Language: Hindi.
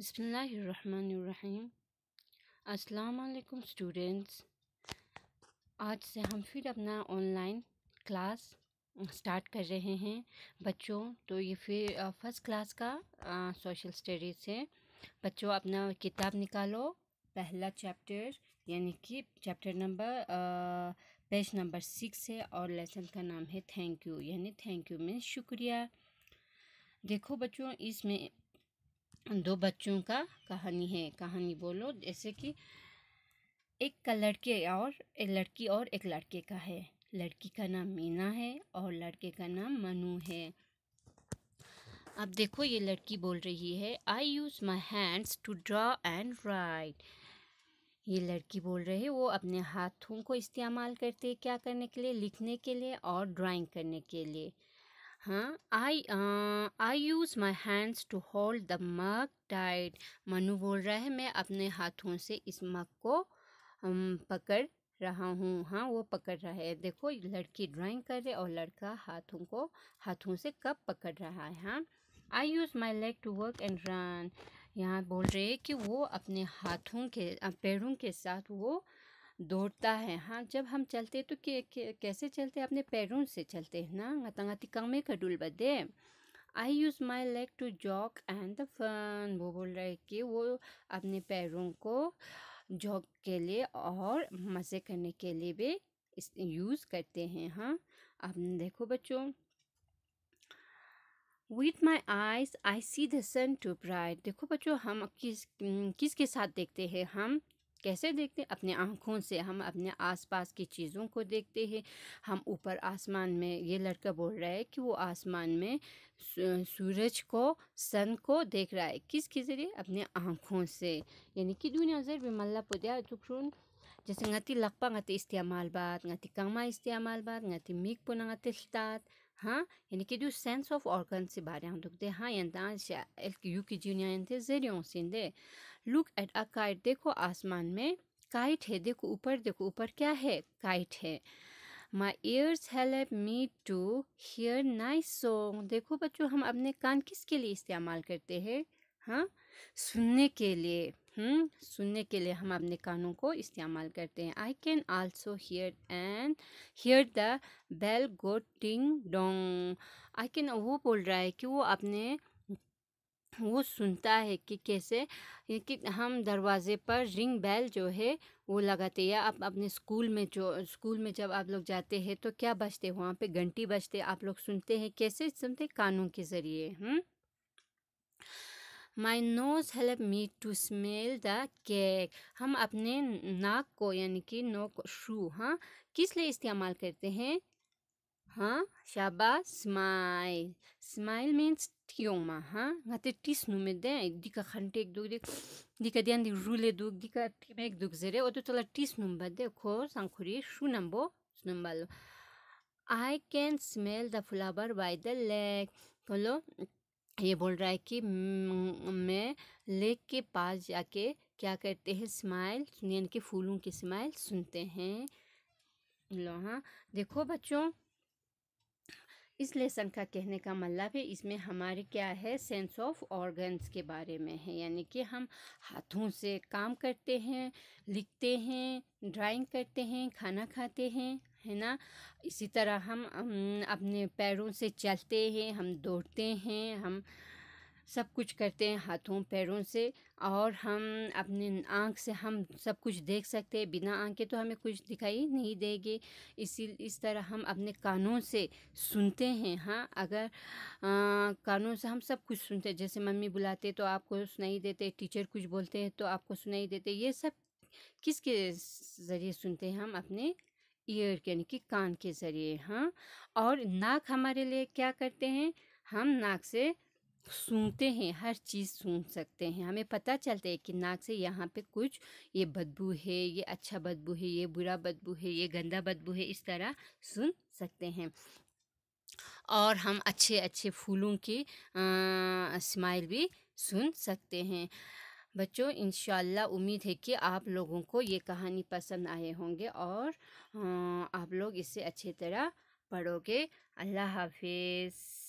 बिसमीम अस्सलाम स्टूडेंट्स आज से हम फिर अपना ऑनलाइन क्लास स्टार्ट कर रहे हैं बच्चों तो ये फिर फर्स्ट क्लास का सोशल स्टडीज़ से बच्चों अपना किताब निकालो पहला चैप्टर यानी कि chapter number page number six है और लेसन का नाम है थैंक यू यानी थैंक यू मीन शुक्रिया देखो बच्चों इसमें दो बच्चों का कहानी है कहानी बोलो जैसे कि एक का लड़के और एक लड़की और एक लड़के का है लड़की का नाम मीना है और लड़के का नाम मनु है अब देखो ये लड़की बोल रही है I use my hands to draw and write ये लड़की बोल रही है वो अपने हाथों को इस्तेमाल करते हैं क्या करने के लिए लिखने के लिए और ड्राइंग करने के लिए हाँ I I use my hands to hold the mug tight Manu बोल रहा है मैं अपने हाथों से इस मग को पकड़ रहा हूँ हाँ वो पकड़ रहा है देखो लड़की ड्राइंग कर है और लड़का हाथों को हाथों से कब पकड़ रहा है हाँ I use my leg to walk and run यहाँ बोल रहे हैं कि वो अपने हाथों के पैरों के साथ वो दौड़ता है हाँ जब हम चलते तो के, के, कैसे चलते अपने पैरों से चलते हैं ना ngati kang me kadul बदे I use my leg to jog and the fun वो बोल रहा है कि वो अपने पैरों को जॉक के लिए और मज़े करने के लिए भी इस यूज़ करते हैं हाँ अब देखो बच्चों with my eyes I see the sun too bright देखो बच्चों हम किस किस के साथ देखते हैं हम कैसे देखते हैं अपने आँखों से हम अपने आसपास की चीज़ों को देखते हैं हम ऊपर आसमान में ये लड़का बोल रहा है कि वो आसमान में सूरज को सन को देख रहा है किस के ज़रिए अपने आँखों से यानी कि दुनिया ज़र मल्ला पुदिया दुखरून जैसे गति lakpa गति इस्तेमाल बात गति kangma इस्तेमाल बात गति मीक पुना गति stat हाँ यानी कि सेंस ऑफ ऑर्गन 하 이렇게도 हम 오브 organs हाँ 독데 यू 연다샤 엘크 유키 주니한테 they look at a kite देखो आसमान में काइट है देखो ऊपर देखो ऊपर क्या है काइट है my ears help me to hear nice song देखो बच्चों हम अपने कान किसके लिए इस्तेमाल करते हैं हाँ सुनने के लिए हम्म सुनने के लिए हम अपने कानों को इस्तेमाल करते हैं I can also hear and hear the bell go ting dong I can वो बोल रहा है कि वो अपने वो सुनता है कि कैसे कि हम दरवाज़े पर रिंग बेल जो है वो लगाते हैं या आप अपने स्कूल में जो स्कूल में जब आप लोग जाते हैं तो क्या बजते वहाँ पे घंटी बजते आप लोग सुनते हैं कैसे सुनते कानों के ज़रिए hmm my nose help me to smell the cake हम अपने नाक को यानी कि नोक शू हाँ किस लिए इस्तेमाल करते हैं हाँ शाबा स्माइल स्माइल मीन्स ट्योमा हाँ घाते टीस नु में दें दिखा खंडे एक दुख दिख दिखा दिया रूले दुख दिखा टीम एक दुख जरे और तो चला टीस नुम्बर दे खो संखुरी शू नंबो number I can smell the flower by the lake बोलो ये बोल रहा है कि मैं लेक के पास जाके क्या करते हैं स्माइल यानी कि फूलों की स्माइल सुनते हैं लोहा देखो बच्चों इस लेसन का कहने का मतलब है इसमें हमारे क्या है सेंस ऑफ ऑर्गन्स के बारे में है यानी कि हम हाथों से काम करते हैं लिखते हैं ड्राइंग करते हैं खाना खाते हैं है ना इसी तरह हम अपने पैरों से चलते हैं हम दौड़ते हैं हम सब कुछ करते हैं हाथों पैरों से और हम अपने आँख से हम सब कुछ देख सकते हैं बिना आँख के तो हमें कुछ दिखाई नहीं देगी इसी इस तरह हम अपने कानों से सुनते हैं हाँ अगर आ, कानों से हम सब कुछ सुनते हैं जैसे मम्मी बुलाते तो आपको सुनाई देते टीचर कुछ बोलते हैं तो आपको सुनाई देते ये सब किसके ज़रिए सुनते हैं हम अपने ईयर यानी कि कान के ज़रिए हाँ और नाक हमारे लिए क्या करते हैं हम नाक से सूंघते हैं हर चीज़ सूंघ सकते हैं हमें पता चलता है कि नाक से यहाँ पे कुछ ये बदबू है ये अच्छा बदबू है ये बुरा बदबू है ये गंदा बदबू है इस तरह सुन सकते हैं और हम अच्छे अच्छे फूलों की स्माइल भी सुन सकते हैं बच्चों इन उम्मीद है कि आप लोगों को ये कहानी पसंद आए होंगे और हाँ, आप लोग इसे अच्छी तरह पढ़ोगे अल्लाह हाफिज़